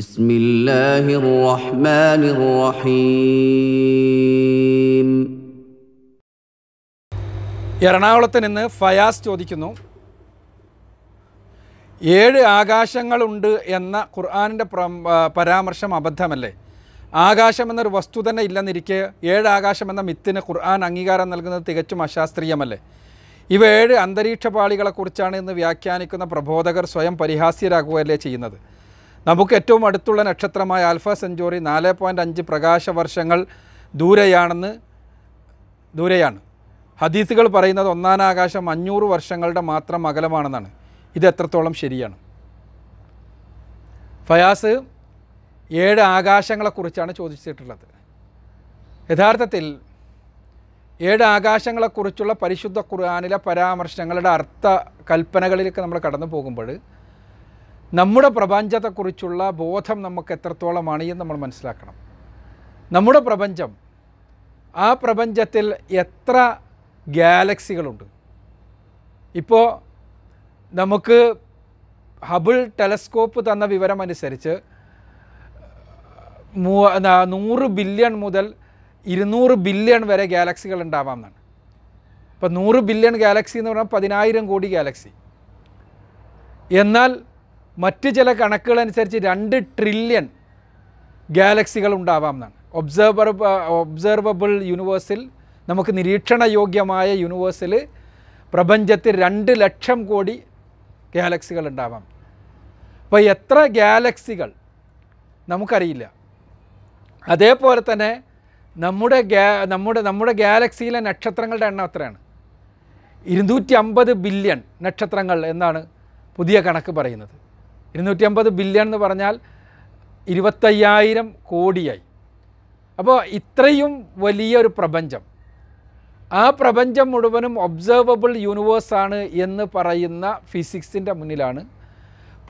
بسم الله الرحمن الرحيم എറണാകുളത്ത് നിന്ന് ഫയാസ് ചോദിക്കുന്നു ഏഴ് ആകാശങ്ങളുണ്ട് എന്ന ഖുർആാനിൻ്റെ പരാമർശം അബദ്ധമല്ലേ ആകാശം എന്നൊരു വസ്തു തന്നെ ഇല്ലെന്നിരിക്കെ ഏഴ് ആകാശം എന്ന മിത്തിന് ഖുർആൻ അംഗീകാരം നൽകുന്നത് തികച്ചും അശാസ്ത്രീയമല്ലേ ഇവ ഏഴ് അന്തരീക്ഷ പാളികളെക്കുറിച്ചാണ് ഇന്ന് വ്യാഖ്യാനിക്കുന്ന പ്രബോധകർ സ്വയം പരിഹാസ്യരാകുകയല്ലേ ചെയ്യുന്നത് നമുക്ക് ഏറ്റവും അടുത്തുള്ള നക്ഷത്രമായ ആൽഫ സെഞ്ചോറി നാല് പോയിൻ്റ് അഞ്ച് പ്രകാശ വർഷങ്ങൾ ദൂരെയാണെന്ന് ദൂരെയാണ് ഹദീസുകൾ പറയുന്നത് ഒന്നാം ആകാശം അഞ്ഞൂറ് വർഷങ്ങളുടെ മാത്രം അകലമാണെന്നാണ് ഇത് എത്രത്തോളം ശരിയാണ് ഫയാസ് ഏഴ് ആകാശങ്ങളെക്കുറിച്ചാണ് ചോദിച്ചിട്ടുള്ളത് യഥാർത്ഥത്തിൽ ഏഴ് ആകാശങ്ങളെക്കുറിച്ചുള്ള പരിശുദ്ധ ഖുർആാനിലെ പരാമർശങ്ങളുടെ അർത്ഥ കൽപ്പനകളിലേക്ക് നമ്മൾ കടന്നു പോകുമ്പോൾ നമ്മുടെ പ്രപഞ്ചത്തെക്കുറിച്ചുള്ള ബോധം നമുക്ക് എത്രത്തോളമാണ് എന്ന് നമ്മൾ മനസ്സിലാക്കണം നമ്മുടെ പ്രപഞ്ചം ആ പ്രപഞ്ചത്തിൽ എത്ര ഗാലക്സികളുണ്ട് ഇപ്പോൾ നമുക്ക് ഹബിൾ ടെലസ്കോപ്പ് തന്ന വിവരം അനുസരിച്ച് മൂ നൂറ് ബില്യൺ മുതൽ ഇരുന്നൂറ് ബില്യൺ വരെ ഗാലക്സികൾ ഉണ്ടാവാം എന്നാണ് അപ്പോൾ നൂറ് ബില്യൺ ഗാലക്സി എന്ന് പറഞ്ഞാൽ പതിനായിരം കോടി ഗാലക്സി എന്നാൽ മറ്റ് ചില കണക്കുകളനുസരിച്ച് രണ്ട് ട്രില്യൺ ഗാലക്സികൾ ഉണ്ടാവാം എന്നാണ് ഒബ്സർവർ ഒബ്സർവബിൾ യൂണിവേഴ്സിൽ നമുക്ക് നിരീക്ഷണ യോഗ്യമായ യൂണിവേഴ്സിൽ പ്രപഞ്ചത്തിൽ രണ്ട് ലക്ഷം കോടി ഗാലക്സികൾ ഉണ്ടാവാം അപ്പോൾ എത്ര ഗാലക്സികൾ നമുക്കറിയില്ല അതേപോലെ തന്നെ നമ്മുടെ ഗ്യാ നമ്മുടെ നമ്മുടെ ഗാലക്സിയിലെ നക്ഷത്രങ്ങളുടെ എണ്ണം എത്രയാണ് ഇരുന്നൂറ്റി അമ്പത് ബില്യൺ നക്ഷത്രങ്ങൾ എന്നാണ് പുതിയ കണക്ക് പറയുന്നത് ഇരുന്നൂറ്റി അമ്പത് ബില്യൺ എന്ന് പറഞ്ഞാൽ ഇരുപത്തയ്യായിരം കോടിയായി അപ്പോൾ ഇത്രയും വലിയൊരു പ്രപഞ്ചം ആ പ്രപഞ്ചം മുഴുവനും ഒബ്സർവബിൾ യൂണിവേഴ്സാണ് എന്ന് പറയുന്ന ഫിസിക്സിൻ്റെ മുന്നിലാണ്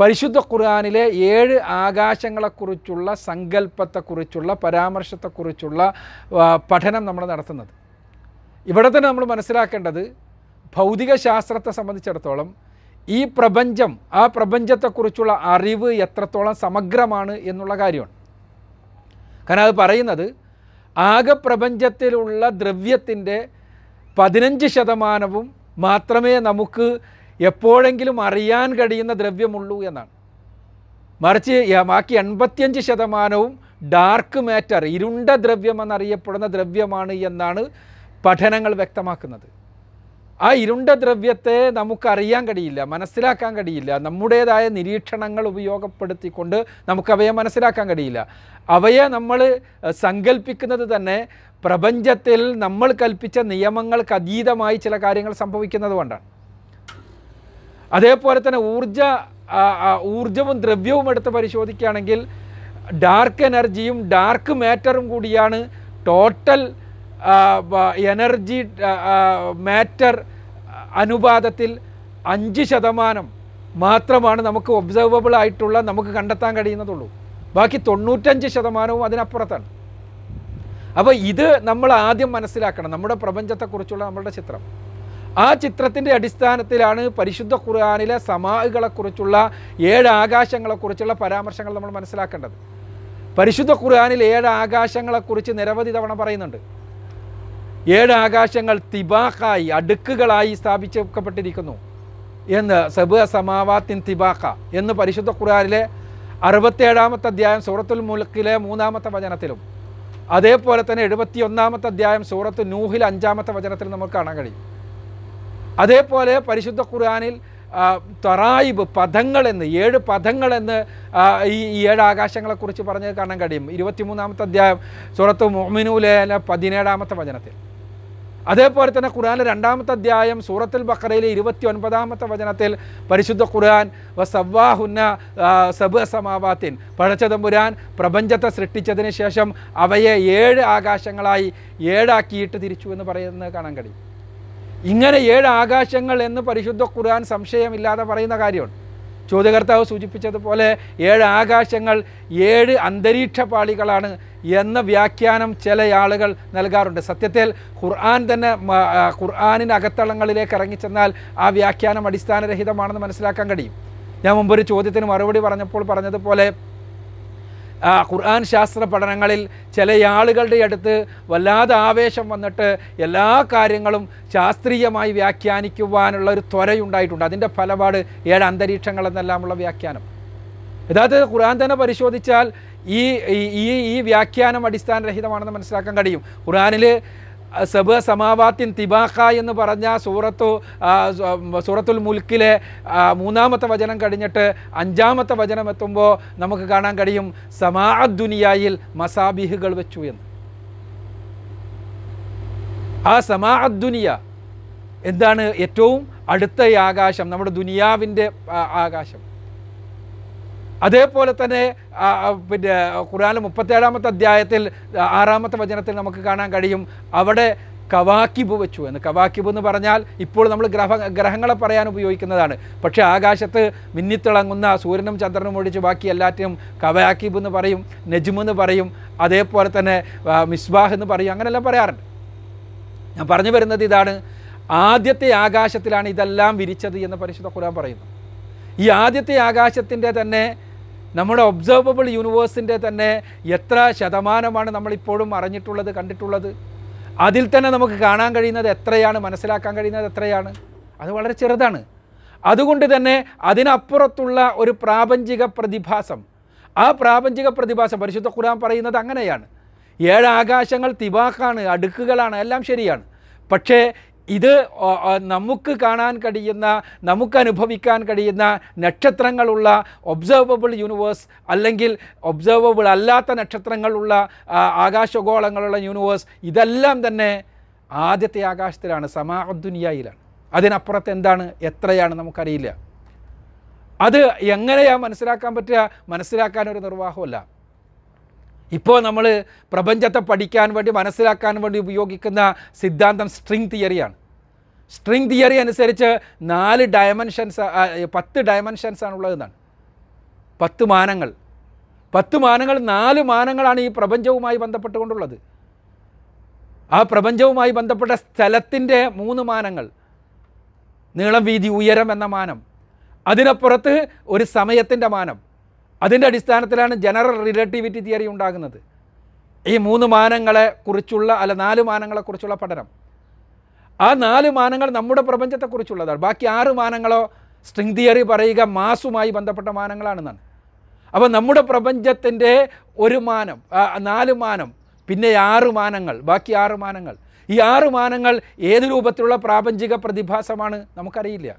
പരിശുദ്ധ ഖുർആാനിലെ ഏഴ് ആകാശങ്ങളെക്കുറിച്ചുള്ള സങ്കല്പത്തെക്കുറിച്ചുള്ള പരാമർശത്തെക്കുറിച്ചുള്ള പഠനം നമ്മൾ നടത്തുന്നത് ഇവിടെ തന്നെ നമ്മൾ മനസ്സിലാക്കേണ്ടത് ഭൗതിക ശാസ്ത്രത്തെ സംബന്ധിച്ചിടത്തോളം ഈ പ്രപഞ്ചം ആ പ്രപഞ്ചത്തെക്കുറിച്ചുള്ള അറിവ് എത്രത്തോളം സമഗ്രമാണ് എന്നുള്ള കാര്യമാണ് കാരണം അത് പറയുന്നത് ആകെ പ്രപഞ്ചത്തിലുള്ള ദ്രവ്യത്തിൻ്റെ പതിനഞ്ച് ശതമാനവും മാത്രമേ നമുക്ക് എപ്പോഴെങ്കിലും അറിയാൻ കഴിയുന്ന ദ്രവ്യമുള്ളൂ എന്നാണ് മറിച്ച് ബാക്കി എൺപത്തിയഞ്ച് ശതമാനവും ഡാർക്ക് മാറ്റർ ഇരുണ്ട ദ്രവ്യമെന്നറിയപ്പെടുന്ന ദ്രവ്യമാണ് എന്നാണ് പഠനങ്ങൾ വ്യക്തമാക്കുന്നത് ആ ഇരുണ്ട ദ്രവ്യത്തെ നമുക്കറിയാൻ കഴിയില്ല മനസ്സിലാക്കാൻ കഴിയില്ല നമ്മുടേതായ നിരീക്ഷണങ്ങൾ ഉപയോഗപ്പെടുത്തിക്കൊണ്ട് നമുക്കവയെ മനസ്സിലാക്കാൻ കഴിയില്ല അവയെ നമ്മൾ സങ്കല്പിക്കുന്നത് തന്നെ പ്രപഞ്ചത്തിൽ നമ്മൾ കൽപ്പിച്ച നിയമങ്ങൾക്ക് അതീതമായി ചില കാര്യങ്ങൾ സംഭവിക്കുന്നത് കൊണ്ടാണ് അതേപോലെ തന്നെ ഊർജ ഊർജവും ദ്രവ്യവും എടുത്ത് പരിശോധിക്കുകയാണെങ്കിൽ ഡാർക്ക് എനർജിയും ഡാർക്ക് മാറ്ററും കൂടിയാണ് ടോട്ടൽ എനർജി മാറ്റർ അനുപാതത്തിൽ അഞ്ച് ശതമാനം മാത്രമാണ് നമുക്ക് ഒബ്സർവബിൾ ആയിട്ടുള്ള നമുക്ക് കണ്ടെത്താൻ കഴിയുന്നതുള്ളൂ ബാക്കി തൊണ്ണൂറ്റഞ്ച് ശതമാനവും അതിനപ്പുറത്താണ് അപ്പോൾ ഇത് നമ്മൾ ആദ്യം മനസ്സിലാക്കണം നമ്മുടെ പ്രപഞ്ചത്തെക്കുറിച്ചുള്ള നമ്മളുടെ ചിത്രം ആ ചിത്രത്തിൻ്റെ അടിസ്ഥാനത്തിലാണ് പരിശുദ്ധ ഖുർആാനിലെ സമാഹുകളെക്കുറിച്ചുള്ള ഏഴ് ആകാശങ്ങളെക്കുറിച്ചുള്ള പരാമർശങ്ങൾ നമ്മൾ മനസ്സിലാക്കേണ്ടത് പരിശുദ്ധ ഖുർആാനിൽ ഏഴ് ആകാശങ്ങളെക്കുറിച്ച് നിരവധി തവണ പറയുന്നുണ്ട് ഏഴ് ആകാശങ്ങൾ തിബാക്കായി അടുക്കുകളായി സ്ഥാപിച്ചെടുക്കപ്പെട്ടിരിക്കുന്നു എന്ന് സബ് സമാവാത്തിൻ തിബാക്ക എന്ന് പരിശുദ്ധ ഖുറാനിലെ അറുപത്തേഴാമത്തെ അധ്യായം സൂറത്തുൽ മുൽക്കിലെ മൂന്നാമത്തെ വചനത്തിലും അതേപോലെ തന്നെ എഴുപത്തിയൊന്നാമത്തെ അധ്യായം സൂറത്ത് നൂഹിൽ അഞ്ചാമത്തെ വചനത്തിൽ നമുക്ക് കാണാൻ കഴിയും അതേപോലെ പരിശുദ്ധ ഖുർആാനിൽ തറായിബ് പദങ്ങളെന്ന് ഏഴ് പദങ്ങളെന്ന് ഈ ഏഴ് ആകാശങ്ങളെക്കുറിച്ച് പറഞ്ഞ് കാണാൻ കഴിയും ഇരുപത്തിമൂന്നാമത്തെ അധ്യായം സൂറത്ത് മൊമിനൂലെ പതിനേഴാമത്തെ വചനത്തിൽ അതേപോലെ തന്നെ ഖുർആാനിലെ രണ്ടാമത്തെ അധ്യായം സൂറത്തുൽ ബക്കറയിലെ ഇരുപത്തി ഒൻപതാമത്തെ വചനത്തിൽ പരിശുദ്ധ ഖുർആൻ വ സവാഹുന്ന സബ് സമാവാത്തിൻ പഴച്ചതമ്പുരാൻ പ്രപഞ്ചത്തെ സൃഷ്ടിച്ചതിന് ശേഷം അവയെ ഏഴ് ആകാശങ്ങളായി ഏഴാക്കിയിട്ട് തിരിച്ചു എന്ന് പറയുന്നത് കാണാൻ കഴിയും ഇങ്ങനെ ഏഴ് ആകാശങ്ങൾ എന്ന് പരിശുദ്ധ ഖുർആൻ സംശയമില്ലാതെ പറയുന്ന കാര്യമുണ്ട് ചോദ്യകർത്താവ് സൂചിപ്പിച്ചതുപോലെ ഏഴ് ആകാശങ്ങൾ ഏഴ് അന്തരീക്ഷ പാളികളാണ് എന്ന വ്യാഖ്യാനം ചില ആളുകൾ നൽകാറുണ്ട് സത്യത്തിൽ ഖുർആൻ തന്നെ ഖുർആാനിൻ്റെ അകത്തളങ്ങളിലേക്ക് ഇറങ്ങിച്ചെന്നാൽ ആ വ്യാഖ്യാനം അടിസ്ഥാനരഹിതമാണെന്ന് മനസ്സിലാക്കാൻ കഴിയും ഞാൻ മുമ്പൊരു ചോദ്യത്തിന് മറുപടി പറഞ്ഞപ്പോൾ പറഞ്ഞതുപോലെ ഖുർആൻ ശാസ്ത്ര പഠനങ്ങളിൽ ചില ആളുകളുടെ അടുത്ത് വല്ലാതെ ആവേശം വന്നിട്ട് എല്ലാ കാര്യങ്ങളും ശാസ്ത്രീയമായി വ്യാഖ്യാനിക്കുവാനുള്ള ഒരു ത്വരയുണ്ടായിട്ടുണ്ട് അതിൻ്റെ ഫലപാട് ഏഴ് അന്തരീക്ഷങ്ങൾ എന്നെല്ലാമുള്ള വ്യാഖ്യാനം യഥാർത്ഥ ഖുർആൻ തന്നെ പരിശോധിച്ചാൽ ഈ ഈ ഈ വ്യാഖ്യാനം അടിസ്ഥാനരഹിതമാണെന്ന് മനസ്സിലാക്കാൻ കഴിയും ഖുർആനിൽ സബ സമാവാത്യം തിബാഖ എന്ന് പറഞ്ഞ സൂറത്തു സൂറത്തുൽ മുൽക്കിലെ മൂന്നാമത്തെ വചനം കഴിഞ്ഞിട്ട് അഞ്ചാമത്തെ വചനം എത്തുമ്പോൾ നമുക്ക് കാണാൻ കഴിയും സമാ ദുനിയായിൽ മസാബിഹുകൾ വെച്ചു എന്ന് ആ സമാ എന്താണ് ഏറ്റവും അടുത്ത ആകാശം നമ്മുടെ ദുനിയാവിൻ്റെ ആകാശം അതേപോലെ തന്നെ പിന്നെ ഖുറാനിൽ മുപ്പത്തേഴാമത്തെ അധ്യായത്തിൽ ആറാമത്തെ വചനത്തിൽ നമുക്ക് കാണാൻ കഴിയും അവിടെ കവാക്കിബ് വെച്ചു എന്ന് കവാക്കിബ് എന്ന് പറഞ്ഞാൽ ഇപ്പോൾ നമ്മൾ ഗ്രഹ ഗ്രഹങ്ങളെ പറയാൻ ഉപയോഗിക്കുന്നതാണ് പക്ഷേ ആകാശത്ത് മിന്നിത്തിളങ്ങുന്ന സൂര്യനും ചന്ദ്രനും ഒഴിച്ച് ബാക്കി എല്ലാറ്റിനും കവാക്കിബ് എന്ന് പറയും നജ്മ് എന്ന് പറയും അതേപോലെ തന്നെ മിസ്ബാഹ് എന്ന് പറയും അങ്ങനെയെല്ലാം പറയാറുണ്ട് ഞാൻ പറഞ്ഞു വരുന്നത് ഇതാണ് ആദ്യത്തെ ആകാശത്തിലാണ് ഇതെല്ലാം വിരിച്ചത് എന്ന് പരിശുദ്ധ ഖുർആൻ പറയുന്നു ഈ ആദ്യത്തെ ആകാശത്തിൻ്റെ തന്നെ നമ്മുടെ ഒബ്സർവബിൾ യൂണിവേഴ്സിൻ്റെ തന്നെ എത്ര ശതമാനമാണ് നമ്മളിപ്പോഴും അറിഞ്ഞിട്ടുള്ളത് കണ്ടിട്ടുള്ളത് അതിൽ തന്നെ നമുക്ക് കാണാൻ കഴിയുന്നത് എത്രയാണ് മനസ്സിലാക്കാൻ കഴിയുന്നത് എത്രയാണ് അത് വളരെ ചെറുതാണ് അതുകൊണ്ട് തന്നെ അതിനപ്പുറത്തുള്ള ഒരു പ്രാപഞ്ചിക പ്രതിഭാസം ആ പ്രാപഞ്ചിക പ്രതിഭാസം പരിശുദ്ധ ഖുർആൻ പറയുന്നത് അങ്ങനെയാണ് ഏഴ് ആകാശങ്ങൾ അടുക്കുകളാണ് എല്ലാം ശരിയാണ് പക്ഷേ ഇത് നമുക്ക് കാണാൻ കഴിയുന്ന നമുക്ക് അനുഭവിക്കാൻ കഴിയുന്ന നക്ഷത്രങ്ങളുള്ള ഒബ്സർവബിൾ യൂണിവേഴ്സ് അല്ലെങ്കിൽ ഒബ്സർവബിൾ അല്ലാത്ത നക്ഷത്രങ്ങളുള്ള ആകാശഗോളങ്ങളുള്ള യൂണിവേഴ്സ് ഇതെല്ലാം തന്നെ ആദ്യത്തെ ആകാശത്തിലാണ് സമാദുനിയായിലാണ് അതിനപ്പുറത്ത് എന്താണ് എത്രയാണ് നമുക്കറിയില്ല അത് എങ്ങനെയാണ് മനസ്സിലാക്കാൻ പറ്റുക മനസ്സിലാക്കാൻ ഒരു നിർവാഹമല്ല ഇപ്പോൾ നമ്മൾ പ്രപഞ്ചത്തെ പഠിക്കാൻ വേണ്ടി മനസ്സിലാക്കാൻ വേണ്ടി ഉപയോഗിക്കുന്ന സിദ്ധാന്തം സ്ട്രിങ് തിയറിയാണ് സ്ട്രിങ് തിയറി അനുസരിച്ച് നാല് ഡയമെൻഷൻസ് പത്ത് ഡയമെൻഷൻസാണ് ഉള്ളതെന്നാണ് പത്ത് മാനങ്ങൾ പത്ത് മാനങ്ങൾ നാല് മാനങ്ങളാണ് ഈ പ്രപഞ്ചവുമായി ബന്ധപ്പെട്ടുകൊണ്ടുള്ളത് ആ പ്രപഞ്ചവുമായി ബന്ധപ്പെട്ട സ്ഥലത്തിൻ്റെ മൂന്ന് മാനങ്ങൾ നീളം വീതി ഉയരം എന്ന മാനം അതിനപ്പുറത്ത് ഒരു സമയത്തിൻ്റെ മാനം അതിൻ്റെ അടിസ്ഥാനത്തിലാണ് ജനറൽ റിലേറ്റിവിറ്റി തിയറി ഉണ്ടാകുന്നത് ഈ മൂന്ന് മാനങ്ങളെ കുറിച്ചുള്ള അല്ല നാല് മാനങ്ങളെക്കുറിച്ചുള്ള പഠനം ആ നാല് മാനങ്ങൾ നമ്മുടെ പ്രപഞ്ചത്തെക്കുറിച്ചുള്ളതാണ് ബാക്കി ആറ് മാനങ്ങളോ സ്ട്രിങ് തിയറി പറയുക മാസുമായി ബന്ധപ്പെട്ട മാനങ്ങളാണെന്നാണ് അപ്പോൾ നമ്മുടെ പ്രപഞ്ചത്തിൻ്റെ ഒരു മാനം നാല് മാനം പിന്നെ ആറ് മാനങ്ങൾ ബാക്കി ആറ് മാനങ്ങൾ ഈ ആറ് മാനങ്ങൾ ഏത് രൂപത്തിലുള്ള പ്രാപഞ്ചിക പ്രതിഭാസമാണ് നമുക്കറിയില്ല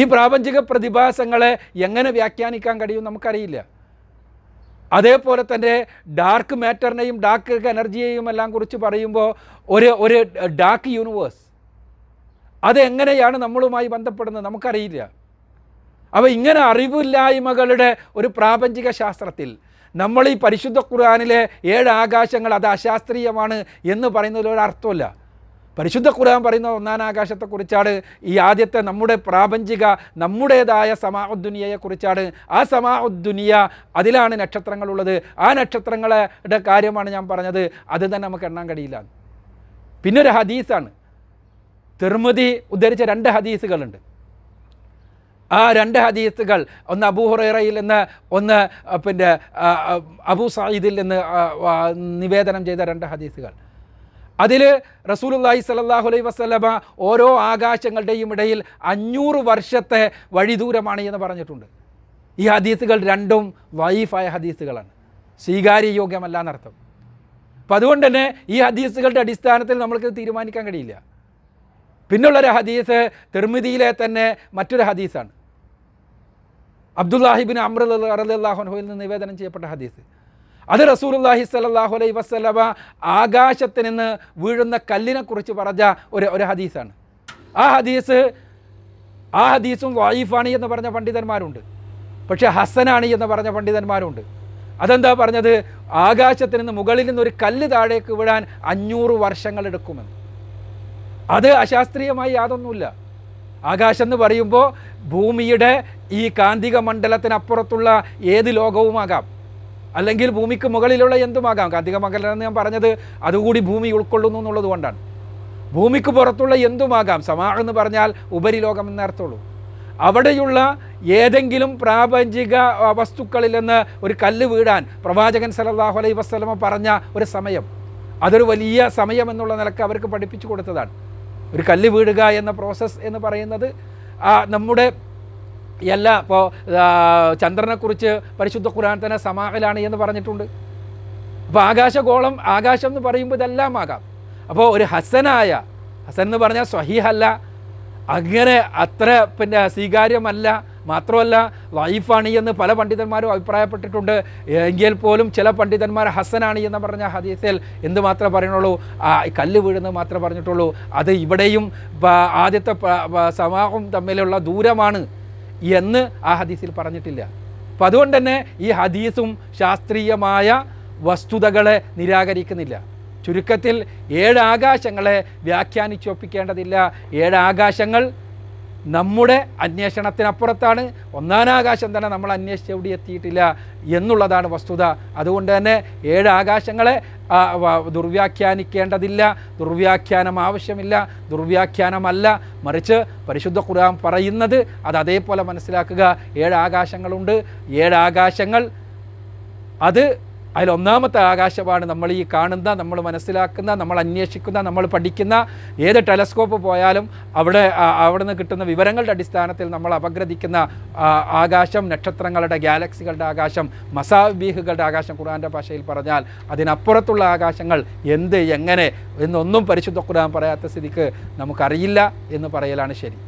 ഈ പ്രാപഞ്ചിക പ്രതിഭാസങ്ങളെ എങ്ങനെ വ്യാഖ്യാനിക്കാൻ കഴിയും നമുക്കറിയില്ല അതേപോലെ തന്നെ ഡാർക്ക് മാറ്ററിനെയും ഡാർക്ക് എനർജിയെയും എല്ലാം കുറിച്ച് പറയുമ്പോൾ ഒരു ഒരു ഡാർക്ക് യൂണിവേഴ്സ് അതെങ്ങനെയാണ് നമ്മളുമായി ബന്ധപ്പെടുന്നത് നമുക്കറിയില്ല അപ്പോൾ ഇങ്ങനെ അറിവില്ലായ്മകളുടെ ഒരു പ്രാപഞ്ചിക ശാസ്ത്രത്തിൽ നമ്മൾ ഈ പരിശുദ്ധ ഖുർആാനിലെ ഏഴ് ആകാശങ്ങൾ അത് അശാസ്ത്രീയമാണ് എന്ന് പറയുന്നതിൽ ഒരു അർത്ഥമില്ല പരിശുദ്ധ ഖുർആൻ പറയുന്ന ഒന്നാം ആകാശത്തെക്കുറിച്ചാണ് ഈ ആദ്യത്തെ നമ്മുടെ പ്രാപഞ്ചിക നമ്മുടേതായ സമാഉദ്ദുനിയയെക്കുറിച്ചാണ് ആ സമാഉദ്ദുനിയ അതിലാണ് നക്ഷത്രങ്ങളുള്ളത് ആ നക്ഷത്രങ്ങളുടെ കാര്യമാണ് ഞാൻ പറഞ്ഞത് അത് തന്നെ നമുക്ക് എണ്ണാൻ കഴിയില്ല പിന്നൊരു ഹദീസാണ് തിർമുതി ഉദ്ധരിച്ച രണ്ട് ഹദീസുകളുണ്ട് ആ രണ്ട് ഹദീസുകൾ ഒന്ന് അബൂ നിന്ന് ഒന്ന് പിന്നെ അബൂ സയിദിൽ നിന്ന് നിവേദനം ചെയ്ത രണ്ട് ഹദീസുകൾ അതിൽ റസൂലുല്ലാഹി സലല്ലാഹു അലൈഹി വസ്ലമ ഓരോ ആകാശങ്ങളുടെയും ഇടയിൽ അഞ്ഞൂറ് വർഷത്തെ വഴിദൂരമാണ് എന്ന് പറഞ്ഞിട്ടുണ്ട് ഈ ഹദീസുകൾ രണ്ടും വൈഫായ ഹദീസുകളാണ് സ്വീകാര്യയോഗ്യമല്ല എന്നർത്ഥം അപ്പം അതുകൊണ്ട് തന്നെ ഈ ഹദീസുകളുടെ അടിസ്ഥാനത്തിൽ നമ്മൾക്ക് തീരുമാനിക്കാൻ കഴിയില്ല പിന്നുള്ളൊരു ഹദീസ് തെർമിതിയിലെ തന്നെ മറ്റൊരു ഹദീസാണ് അബ്ദുല്ലാഹിബിൻ അമ്രൽ നിന്ന് നിവേദനം ചെയ്യപ്പെട്ട ഹദീസ് അത് റസൂലുല്ലാഹി സലാഹു അലൈ വസ്ലമ ആകാശത്ത് നിന്ന് വീഴുന്ന കല്ലിനെക്കുറിച്ച് പറഞ്ഞ ഒരു ഒരു ഹദീസാണ് ആ ഹദീസ് ആ ഹദീസും വായിഫാണി എന്ന് പറഞ്ഞ പണ്ഡിതന്മാരുണ്ട് പക്ഷേ ഹസനാണി എന്ന് പറഞ്ഞ പണ്ഡിതന്മാരുണ്ട് അതെന്താ പറഞ്ഞത് ആകാശത്തിൽ നിന്ന് മുകളിൽ നിന്ന് ഒരു കല്ല് താഴേക്ക് വീഴാൻ അഞ്ഞൂറ് വർഷങ്ങൾ എടുക്കുമെന്ന് അത് അശാസ്ത്രീയമായി യാതൊന്നുമില്ല ആകാശം എന്ന് പറയുമ്പോൾ ഭൂമിയുടെ ഈ കാന്തിക മണ്ഡലത്തിനപ്പുറത്തുള്ള ഏത് ലോകവുമാകാം അല്ലെങ്കിൽ ഭൂമിക്ക് മുകളിലുള്ള എന്തുമാകാം എന്ന് ഞാൻ പറഞ്ഞത് അതുകൂടി ഭൂമി ഉൾക്കൊള്ളുന്നു എന്നുള്ളത് കൊണ്ടാണ് ഭൂമിക്ക് പുറത്തുള്ള എന്തുമാകാം സമാ എന്ന് പറഞ്ഞാൽ ഉപരിലോകം എന്നർത്ഥമുള്ളൂ അവിടെയുള്ള ഏതെങ്കിലും പ്രാപഞ്ചിക വസ്തുക്കളിൽ നിന്ന് ഒരു കല്ല് വീടാൻ പ്രവാചകൻ സലല്ലാഹു അലൈ വസ്ലമ പറഞ്ഞ ഒരു സമയം അതൊരു വലിയ സമയം എന്നുള്ള നിലക്ക് അവർക്ക് പഠിപ്പിച്ചു കൊടുത്തതാണ് ഒരു കല്ല് വീടുക എന്ന പ്രോസസ്സ് എന്ന് പറയുന്നത് നമ്മുടെ അല്ല ഇപ്പോൾ ചന്ദ്രനെക്കുറിച്ച് പരിശുദ്ധ ഖുരാൻ തന്നെ സമാഹലാണ് എന്ന് പറഞ്ഞിട്ടുണ്ട് അപ്പോൾ ആകാശഗോളം ആകാശം എന്ന് പറയുമ്പോൾ ഇതെല്ലാം ആകാം അപ്പോൾ ഒരു ഹസനായ ഹസൻ എന്ന് പറഞ്ഞാൽ സ്വഹീഹല്ല അങ്ങനെ അത്ര പിന്നെ സ്വീകാര്യമല്ല മാത്രമല്ല ലൈഫാണ് എന്ന് പല പണ്ഡിതന്മാരും അഭിപ്രായപ്പെട്ടിട്ടുണ്ട് എങ്കിൽ പോലും ചില പണ്ഡിതന്മാർ ഹസനാണ് എന്ന് പറഞ്ഞ ഹദീസിൽ എന്ത് മാത്രമേ പറയണുള്ളൂ ആ കല്ല് വീഴുന്നത് മാത്രമേ പറഞ്ഞിട്ടുള്ളൂ അത് ഇവിടെയും ആദ്യത്തെ സമാഹം തമ്മിലുള്ള ദൂരമാണ് എന്ന് ആ ഹദീസിൽ പറഞ്ഞിട്ടില്ല അപ്പം അതുകൊണ്ട് തന്നെ ഈ ഹദീസും ശാസ്ത്രീയമായ വസ്തുതകളെ നിരാകരിക്കുന്നില്ല ചുരുക്കത്തിൽ ഏഴ് ആകാശങ്ങളെ വ്യാഖ്യാനിച്ചൊപ്പിക്കേണ്ടതില്ല ഏഴ് ആകാശങ്ങൾ നമ്മുടെ അന്വേഷണത്തിനപ്പുറത്താണ് ഒന്നാനാകാശം തന്നെ നമ്മൾ അന്വേഷിച്ച് എവിടെ എത്തിയിട്ടില്ല എന്നുള്ളതാണ് വസ്തുത അതുകൊണ്ട് തന്നെ ഏഴ് ആകാശങ്ങളെ ദുർവ്യാഖ്യാനിക്കേണ്ടതില്ല ദുർവ്യാഖ്യാനം ആവശ്യമില്ല ദുർവ്യാഖ്യാനമല്ല മറിച്ച് പരിശുദ്ധ ഖുർആൻ പറയുന്നത് അത് അതേപോലെ മനസ്സിലാക്കുക ഏഴ് ആകാശങ്ങളുണ്ട് ഏഴ് ആകാശങ്ങൾ അത് അതിലൊന്നാമത്തെ ആകാശമാണ് നമ്മൾ ഈ കാണുന്ന നമ്മൾ മനസ്സിലാക്കുന്ന നമ്മൾ അന്വേഷിക്കുന്ന നമ്മൾ പഠിക്കുന്ന ഏത് ടെലസ്കോപ്പ് പോയാലും അവിടെ അവിടെ നിന്ന് കിട്ടുന്ന വിവരങ്ങളുടെ അടിസ്ഥാനത്തിൽ നമ്മൾ അപഗ്രഥിക്കുന്ന ആകാശം നക്ഷത്രങ്ങളുടെ ഗാലക്സികളുടെ ആകാശം മസാബീഹുകളുടെ ആകാശം ഖുർആൻ്റെ ഭാഷയിൽ പറഞ്ഞാൽ അതിനപ്പുറത്തുള്ള ആകാശങ്ങൾ എന്ത് എങ്ങനെ എന്നൊന്നും പരിശുദ്ധ ഖുർആൻ പറയാത്ത സ്ഥിതിക്ക് നമുക്കറിയില്ല എന്ന് പറയലാണ് ശരി